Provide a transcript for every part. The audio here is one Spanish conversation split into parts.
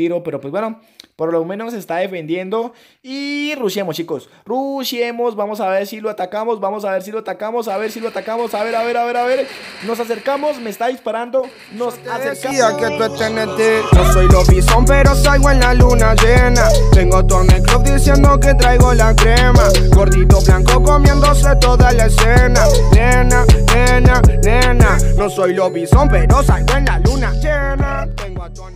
tiro, pero pues bueno, por lo menos está defendiendo y rushemos, chicos. Rushemos. vamos a ver si lo atacamos, vamos a ver si lo atacamos, a ver si lo atacamos, a ver, a ver, a ver, a ver. Nos acercamos, me está disparando, nos acercamos. que tú No soy lobizón, pero salgo en la luna llena. Tengo a Tony diciendo que traigo la crema. Gordito blanco comiéndose toda la escena. Nena, nena, nena. No soy lobizón, pero salgo en la luna llena. Tengo a Club.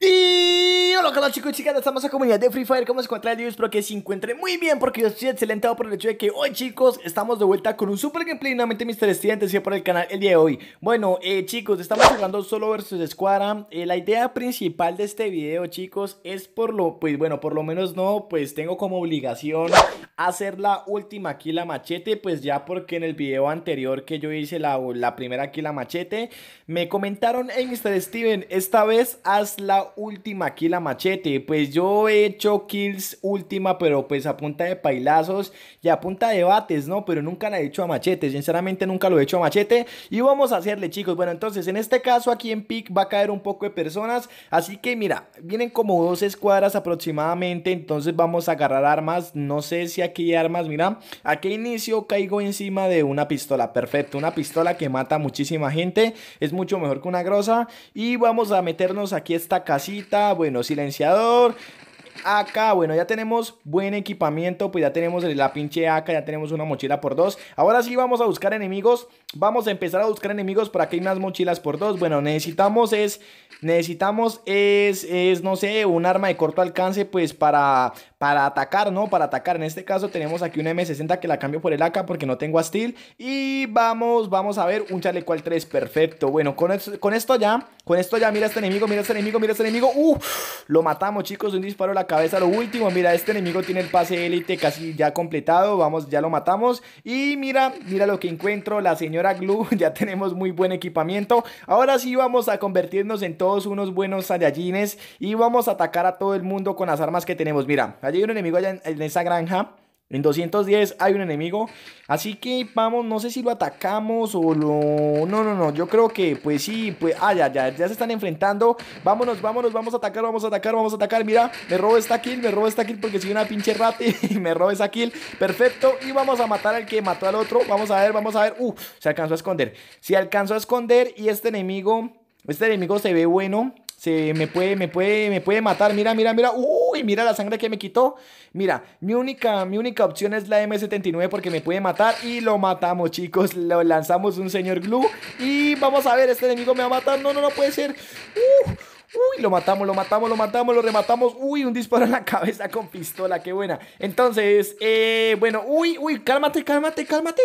Y hola, hola chicos y chicas estamos en comunidad de Free Fire, ¿cómo se el dios espero que se encuentre muy bien porque yo estoy excelentado por el hecho de que hoy chicos estamos de vuelta con un super gameplay nuevamente Mr. Steven te por el canal el día de hoy Bueno eh, chicos, estamos jugando solo versus escuadra eh, La idea principal de este video chicos es por lo, pues bueno, por lo menos no, pues tengo como obligación hacer la última aquí la machete Pues ya porque en el video anterior que yo hice la, la primera aquí la machete Me comentaron en Mr. Steven, esta vez haz la última kill a machete. Pues yo he hecho kills última, pero pues a punta de pailazos y a punta de bates, ¿no? Pero nunca la he hecho a machete, sinceramente nunca lo he hecho a machete. Y vamos a hacerle, chicos. Bueno, entonces en este caso aquí en pick va a caer un poco de personas. Así que mira, vienen como dos escuadras aproximadamente. Entonces vamos a agarrar armas. No sé si aquí hay armas, mira. Aquí inicio caigo encima de una pistola. Perfecto, una pistola que mata muchísima gente. Es mucho mejor que una grosa. Y vamos a meternos aquí esta casa bueno, silenciador, Acá, Bueno, ya tenemos buen equipamiento, pues ya tenemos la pinche AK, ya tenemos una mochila por dos. Ahora sí vamos a buscar enemigos. Vamos a empezar a buscar enemigos para que hay unas mochilas por dos. Bueno, necesitamos es... Necesitamos es, es, no sé, un arma de corto alcance pues para, para atacar, ¿no? Para atacar, en este caso tenemos aquí una M60 que la cambio por el AK porque no tengo astil, Y vamos, vamos a ver un chaleco al 3, perfecto Bueno, con esto, con esto ya, con esto ya, mira este enemigo, mira este enemigo, mira este enemigo ¡Uh! Lo matamos chicos, un disparo de la cabeza lo último. Mira, este enemigo tiene el pase élite casi ya completado. Vamos, ya lo matamos. Y mira, mira lo que encuentro. La señora Glue. Ya tenemos muy buen equipamiento. Ahora sí vamos a convertirnos en todos unos buenos Saiyajines. Y vamos a atacar a todo el mundo con las armas que tenemos. Mira, allí hay un enemigo allá en esa granja. En 210 hay un enemigo. Así que vamos, no sé si lo atacamos o lo... No, no, no, yo creo que pues sí, pues... Ah, ya, ya, ya se están enfrentando. Vámonos, vámonos, vamos a atacar, vamos a atacar, vamos a atacar. Mira, me robo esta kill, me robo esta kill porque soy una pinche rata y me robo esa kill. Perfecto, y vamos a matar al que mató al otro. Vamos a ver, vamos a ver. Uh, se alcanzó a esconder. Se alcanzó a esconder y este enemigo... Este enemigo se ve bueno. Se me puede, me puede, me puede matar. Mira, mira, mira. Uy, mira la sangre que me quitó. Mira, mi única, mi única opción es la M79 porque me puede matar. Y lo matamos, chicos. Lo lanzamos un señor glue. Y vamos a ver, este enemigo me va a matar. No, no, no puede ser. Uh. Uy, lo matamos, lo matamos, lo matamos, lo rematamos. Uy, un disparo en la cabeza con pistola, qué buena. Entonces, eh, bueno, uy, uy, cálmate, cálmate, cálmate.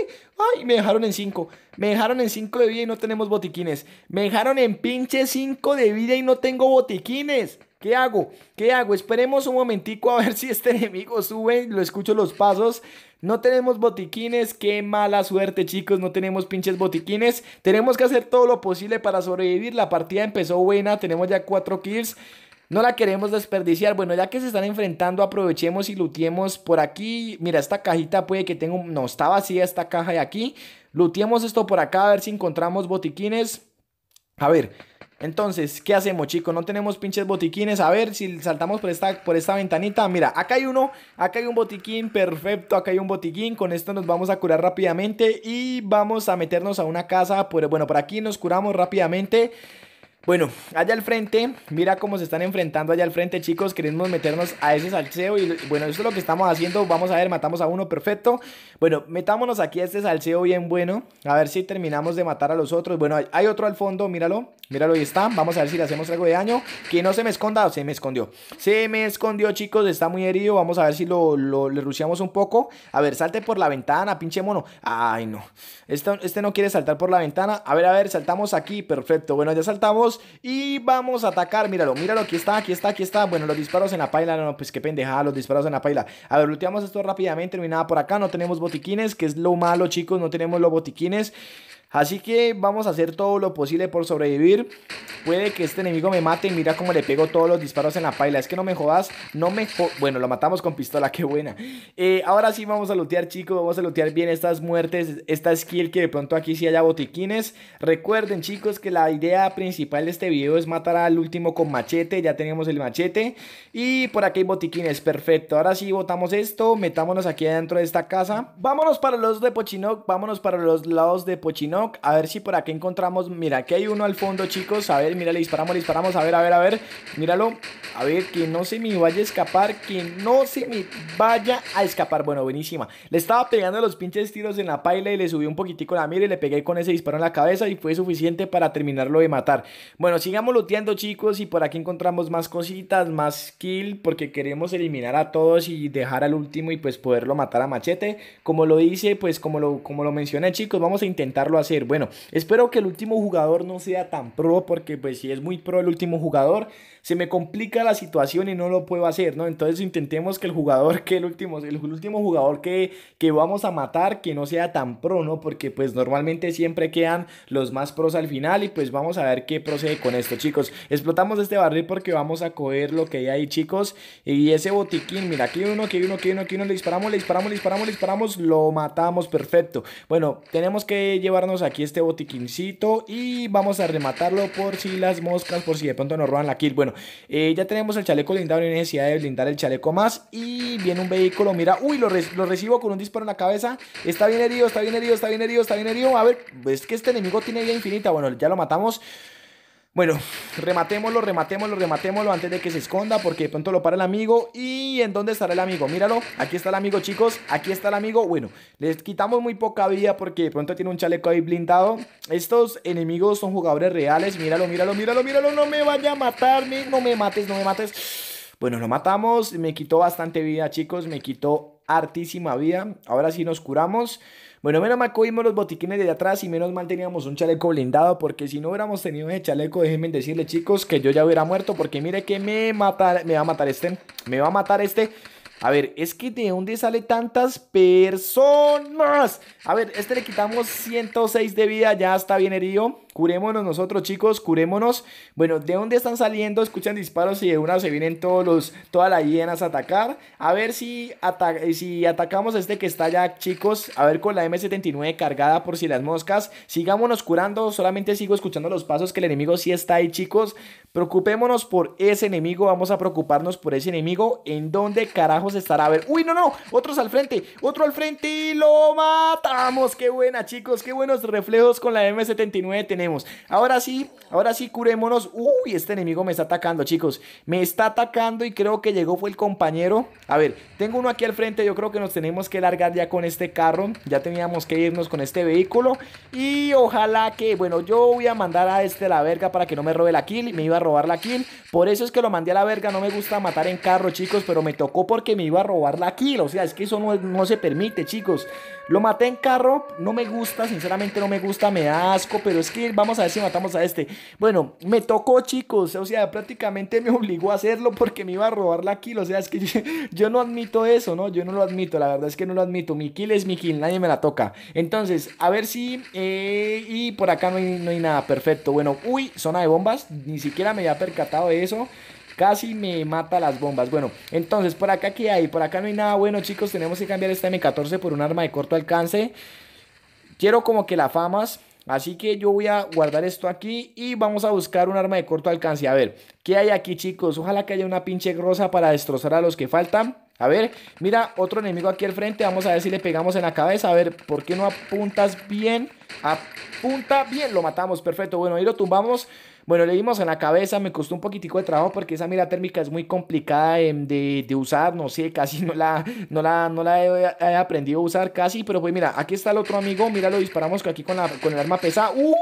Ay, me dejaron en 5. Me dejaron en cinco de vida y no tenemos botiquines. Me dejaron en pinche 5 de vida y no tengo botiquines. ¿Qué hago? ¿Qué hago? Esperemos un momentico a ver si este enemigo sube. Lo escucho los pasos. No tenemos botiquines, qué mala suerte chicos, no tenemos pinches botiquines. Tenemos que hacer todo lo posible para sobrevivir. La partida empezó buena, tenemos ya cuatro kills. No la queremos desperdiciar. Bueno, ya que se están enfrentando, aprovechemos y luteemos por aquí. Mira, esta cajita puede que tenga... No, está vacía esta caja de aquí. Luteemos esto por acá a ver si encontramos botiquines. A ver, entonces, ¿qué hacemos, chicos? No tenemos pinches botiquines. A ver si saltamos por esta, por esta ventanita. Mira, acá hay uno. Acá hay un botiquín. Perfecto, acá hay un botiquín. Con esto nos vamos a curar rápidamente. Y vamos a meternos a una casa. Bueno, por aquí nos curamos rápidamente. Bueno, allá al frente, mira cómo se están enfrentando allá al frente, chicos. Queremos meternos a ese salseo. Y bueno, esto es lo que estamos haciendo. Vamos a ver, matamos a uno, perfecto. Bueno, metámonos aquí a este salseo bien bueno. A ver si terminamos de matar a los otros. Bueno, hay otro al fondo, míralo. Míralo, ahí está. Vamos a ver si le hacemos algo de daño. Que no se me esconda. Se me escondió. Se me escondió, chicos. Está muy herido. Vamos a ver si lo, le ruciamos un poco. A ver, salte por la ventana, pinche mono. Ay, no. Este, este no quiere saltar por la ventana. A ver, a ver, saltamos aquí. Perfecto. Bueno, ya saltamos y vamos a atacar. Míralo, míralo, aquí está, aquí está, aquí está. Bueno, los disparos en la paila, no, pues qué pendeja los disparos en la paila. A ver, looteamos esto rápidamente, no por acá, no tenemos botiquines, que es lo malo, chicos, no tenemos los botiquines. Así que vamos a hacer todo lo posible por sobrevivir. Puede que este enemigo me mate mira cómo le pego todos los disparos en la paila. Es que no me jodas, no me Bueno, lo matamos con pistola, qué buena. Eh, ahora sí vamos a lootear, chicos. Vamos a lootear bien estas muertes, esta skill que de pronto aquí sí haya botiquines. Recuerden, chicos, que la idea principal de este video es matar al último con machete. Ya tenemos el machete. Y por aquí hay botiquines, perfecto. Ahora sí botamos esto, metámonos aquí adentro de esta casa. Vámonos para los de Pochino vámonos para los lados de Pochino a ver si por aquí encontramos. Mira, aquí hay uno al fondo, chicos. A ver, mira, le disparamos, le disparamos. A ver, a ver, a ver. Míralo. A ver, que no se me vaya a escapar, que no se me vaya a escapar. Bueno, buenísima. Le estaba pegando los pinches tiros en la paila y le subí un poquitico la mira y le pegué con ese disparo en la cabeza y fue suficiente para terminarlo de matar. Bueno, sigamos looteando chicos y por aquí encontramos más cositas, más kill porque queremos eliminar a todos y dejar al último y pues poderlo matar a machete. Como lo hice, pues como lo, como lo mencioné chicos, vamos a intentarlo hacer. Bueno, espero que el último jugador no sea tan pro porque pues si es muy pro el último jugador, se me complica la situación y no lo puedo hacer, ¿no? Entonces intentemos que el jugador, que el último, el último jugador que, que vamos a matar, que no sea tan pro, ¿no? Porque pues normalmente siempre quedan los más pros al final y pues vamos a ver qué procede con esto, chicos. Explotamos este barril porque vamos a coger lo que hay ahí, chicos. Y ese botiquín, mira, aquí uno, aquí uno, aquí uno, aquí uno, le disparamos, le disparamos, le disparamos, le disparamos, lo matamos, perfecto. Bueno, tenemos que llevarnos aquí este botiquincito y vamos a rematarlo por si las moscas, por si de pronto nos roban la kill. Bueno, eh, ya te tenemos el chaleco blindado, no hay necesidad de blindar el chaleco más. Y viene un vehículo, mira, uy, lo, lo recibo con un disparo en la cabeza. Está bien herido, está bien herido, está bien herido, está bien herido. A ver, es que este enemigo tiene vida infinita. Bueno, ya lo matamos. Bueno, rematémoslo, rematémoslo, rematémoslo antes de que se esconda porque de pronto lo para el amigo. ¿Y en dónde estará el amigo? Míralo, aquí está el amigo chicos, aquí está el amigo. Bueno, les quitamos muy poca vida porque de pronto tiene un chaleco ahí blindado. Estos enemigos son jugadores reales, míralo, míralo, míralo, míralo, no me vaya a matar, no me mates, no me mates. Bueno, lo matamos, me quitó bastante vida chicos, me quitó hartísima vida. Ahora sí nos curamos. Bueno, menos mal cogimos los botiquines de atrás y menos mal teníamos un chaleco blindado porque si no hubiéramos tenido ese chaleco, déjenme decirle chicos que yo ya hubiera muerto porque mire que me, mata, me va a matar este, me va a matar este. A ver, es que de dónde sale tantas personas. A ver, este le quitamos 106 de vida, ya está bien herido. Curémonos nosotros, chicos, curémonos. Bueno, ¿de dónde están saliendo? Escuchan disparos y de una se vienen todos los, todas las hienas a atacar. A ver si, si atacamos este que está allá, chicos. A ver con la M79 cargada por si las moscas. Sigámonos curando. Solamente sigo escuchando los pasos que el enemigo sí está ahí, chicos. Preocupémonos por ese enemigo. Vamos a preocuparnos por ese enemigo. ¿En dónde carajos estará? A ver. ¡Uy, no, no! Otros al frente. Otro al frente y lo matamos. ¡Qué buena, chicos! ¡Qué buenos reflejos con la M79 Ahora sí, ahora sí, curémonos. Uy, este enemigo me está atacando, chicos. Me está atacando y creo que llegó fue el compañero. A ver, tengo uno aquí al frente. Yo creo que nos tenemos que largar ya con este carro. Ya teníamos que irnos con este vehículo. Y ojalá que, bueno, yo voy a mandar a este la verga para que no me robe la kill. Me iba a robar la kill. Por eso es que lo mandé a la verga. No me gusta matar en carro, chicos. Pero me tocó porque me iba a robar la kill. O sea, es que eso no, no se permite, chicos. Lo maté en carro. No me gusta, sinceramente no me gusta. Me da asco. Pero es que vamos a ver si matamos a este. Bueno, me tocó, chicos. O sea, prácticamente me obligó a hacerlo porque me iba a robar la kill. O sea, es que yo, no admito eso, ¿no? Yo no lo admito, la verdad es que no lo admito. Mi kill es mi kill, nadie me la toca. Entonces, a ver si... Eh, y por acá no hay, nada, perfecto. Bueno, uy, zona de bombas. Ni siquiera me había percatado de eso. Casi me mata las bombas. Bueno, entonces, por acá qué hay, por acá no hay nada bueno, chicos. Tenemos que cambiar esta M14 por un arma de corto alcance. Quiero como que la famas. Así que yo voy a guardar esto aquí y vamos a buscar un arma de corto alcance. A ver, ¿qué hay aquí chicos? Ojalá que haya una pinche rosa para destrozar a los que faltan. A ver, mira, otro enemigo aquí al frente. Vamos a ver si le pegamos en la cabeza. A ver, ¿por qué no apuntas bien? Apunta bien, lo matamos, perfecto. Bueno, ahí lo tumbamos. Bueno, le dimos en la cabeza, me costó un poquitico de trabajo porque esa mira térmica es muy complicada de, usar, no sé, casi no la, no la, no la he, aprendido a usar casi, pero pues mira, aquí está el otro amigo, mira, lo disparamos aquí con, la, con el arma pesada. ¡Uy!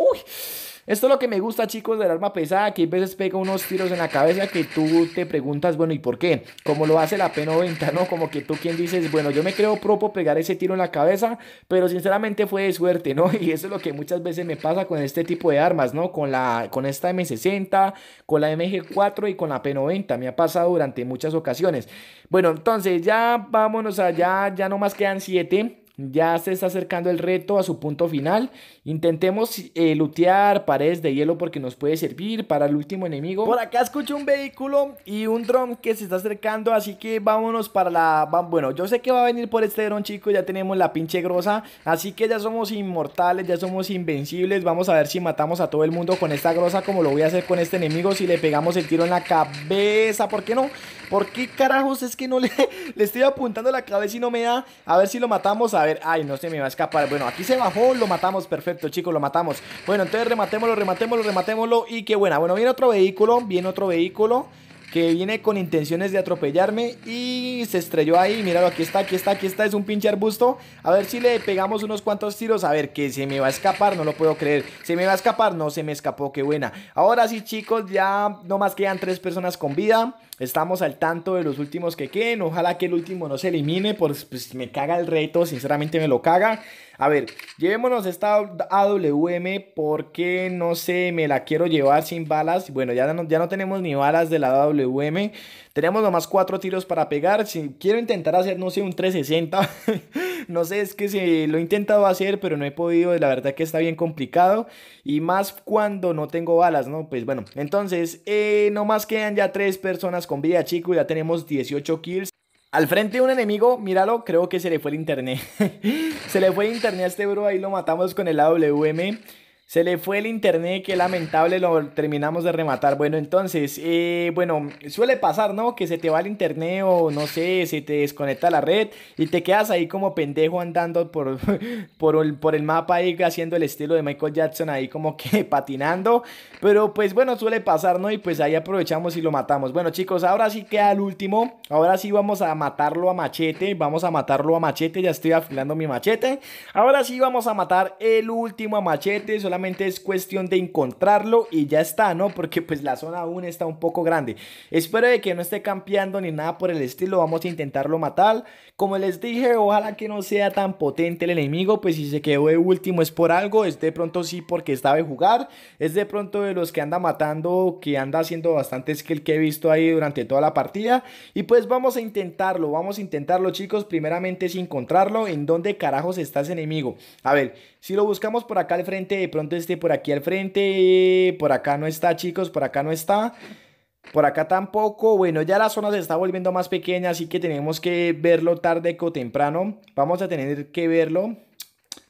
Esto es lo que me gusta, chicos, del arma pesada, que a veces pega unos tiros en la cabeza que tú te preguntas, bueno, ¿y por qué? Como lo hace la P90, ¿no? Como que tú quien dices, bueno, yo me creo propo pegar ese tiro en la cabeza, pero sinceramente fue de suerte, ¿no? Y eso es lo que muchas veces me pasa con este tipo de armas, ¿no? Con, la, con esta M60, con la MG4 y con la P90, me ha pasado durante muchas ocasiones. Bueno, entonces ya vámonos allá, ya nomás quedan 7. Ya se está acercando el reto a su punto final. Intentemos eh, lutear paredes de hielo porque nos puede servir para el último enemigo. Por acá escucho un vehículo y un dron que se está acercando, así que vámonos para la... Bueno, yo sé que va a venir por este dron, chicos, ya tenemos la pinche grosa, así que ya somos inmortales, ya somos invencibles. Vamos a ver si matamos a todo el mundo con esta grosa como lo voy a hacer con este enemigo, si le pegamos el tiro en la cabeza, ¿por qué no? ¿Por qué carajos es que no le, le estoy apuntando la cabeza y no me da? A ver si lo matamos, a ver ay, no sé, me va a escapar. Bueno, aquí se bajó, lo matamos, perfecto, chicos, lo matamos. Bueno, entonces rematémoslo, rematémoslo, rematémoslo y qué buena. Bueno, viene otro vehículo, viene otro vehículo que viene con intenciones de atropellarme y se estrelló ahí. Míralo, aquí está, aquí está, aquí está. Es un pinche arbusto. A ver si le pegamos unos cuantos tiros. A ver, que se me va a escapar, no lo puedo creer. ¿Se me va a escapar? No, se me escapó, qué buena. Ahora sí, chicos, ya no más quedan tres personas con vida. Estamos al tanto de los últimos que queden. Ojalá que el último no se elimine. Por pues, me caga el reto, sinceramente me lo caga. A ver, llevémonos esta AWM porque no sé, me la quiero llevar sin balas. Bueno, ya no, ya no tenemos ni balas de la AWM. WM. Tenemos nomás cuatro tiros para pegar. quiero intentar hacer, no sé, un 360. no sé, es que si lo he intentado hacer, pero no he podido. La verdad que está bien complicado. Y más cuando no tengo balas, ¿no? Pues bueno, entonces, eh, nomás quedan ya tres personas con vida, chico. Ya tenemos 18 kills. Al frente de un enemigo, míralo, creo que se le fue el internet. se le fue el internet a este bro, ahí lo matamos con el AWM. Se le fue el internet, que lamentable, lo terminamos de rematar. Bueno, entonces, eh, bueno, suele pasar, ¿no? Que se te va el internet o no sé, se te desconecta la red y te quedas ahí como pendejo andando por, por, el, por el mapa ahí haciendo el estilo de Michael Jackson ahí como que patinando. Pero pues bueno, suele pasar, ¿no? Y pues ahí aprovechamos y lo matamos. Bueno, chicos, ahora sí queda el último. Ahora sí vamos a matarlo a machete. Vamos a matarlo a machete. Ya estoy afilando mi machete. Ahora sí vamos a matar el último a machete. Solamente es cuestión de encontrarlo y ya está, ¿no? Porque pues la zona aún está un poco grande. Espero de que no esté campeando ni nada por el estilo, vamos a intentarlo matar. Como les dije, ojalá que no sea tan potente el enemigo, pues si se quedó de último es por algo, es de pronto sí porque estaba de jugar, es de pronto de los que anda matando, que anda haciendo bastante skill que he visto ahí durante toda la partida. Y pues vamos a intentarlo, vamos a intentarlo chicos, primeramente es encontrarlo, en dónde carajos está ese enemigo. A ver, si lo buscamos por acá al frente de pronto este por aquí al frente, eh, por acá no está chicos, por acá no está. Por acá tampoco, bueno, ya la zona se está volviendo más pequeña, así que tenemos que verlo tarde o temprano. Vamos a tener que verlo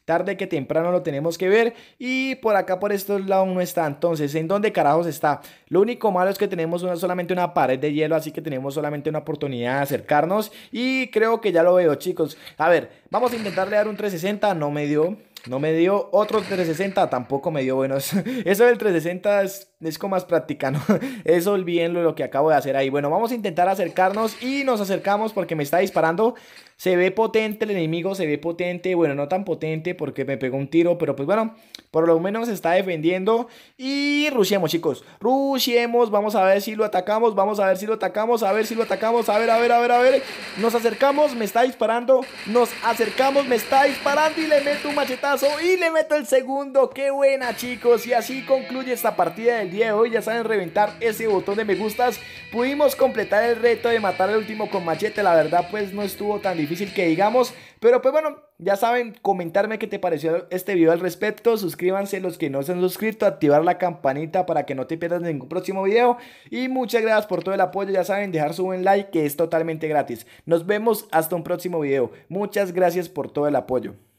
tarde que temprano lo tenemos que ver y por acá por estos lados no está entonces en dónde carajos está lo único malo es que tenemos solamente una pared de hielo así que tenemos solamente una oportunidad de acercarnos y creo que ya lo veo chicos a ver vamos a intentarle dar un 360 no me dio no me dio otro 360, tampoco me dio buenos. Eso del 360 es, como más práctica, ¿no? Eso bien lo que acabo de hacer ahí. Bueno, vamos a intentar acercarnos y nos acercamos porque me está disparando. Se ve potente el enemigo, se ve potente, bueno, no tan potente porque me pegó un tiro, pero pues bueno, por lo menos está defendiendo. Y rushemos, chicos, Rushemos. vamos a ver si lo atacamos, vamos a ver si lo atacamos, a ver si lo atacamos, a ver, a ver, a ver, a ver. Nos acercamos, me está disparando, nos acercamos, me está disparando y le meto un machetazo y le meto el segundo. ¡Qué buena, chicos! Y así concluye esta partida del día de hoy. Ya saben, reventar ese botón de me gustas. Pudimos completar el reto de matar al último con machete, la verdad, pues no estuvo tan difícil que digamos. Pero pues bueno, ya saben, comentarme qué te pareció este video al respecto. Suscríbanse los que no se han suscrito, activar la campanita para que no te pierdas ningún próximo video. Y muchas gracias por todo el apoyo. Ya saben, dejar su buen like que es totalmente gratis. Nos vemos hasta un próximo video. Muchas gracias por todo el apoyo.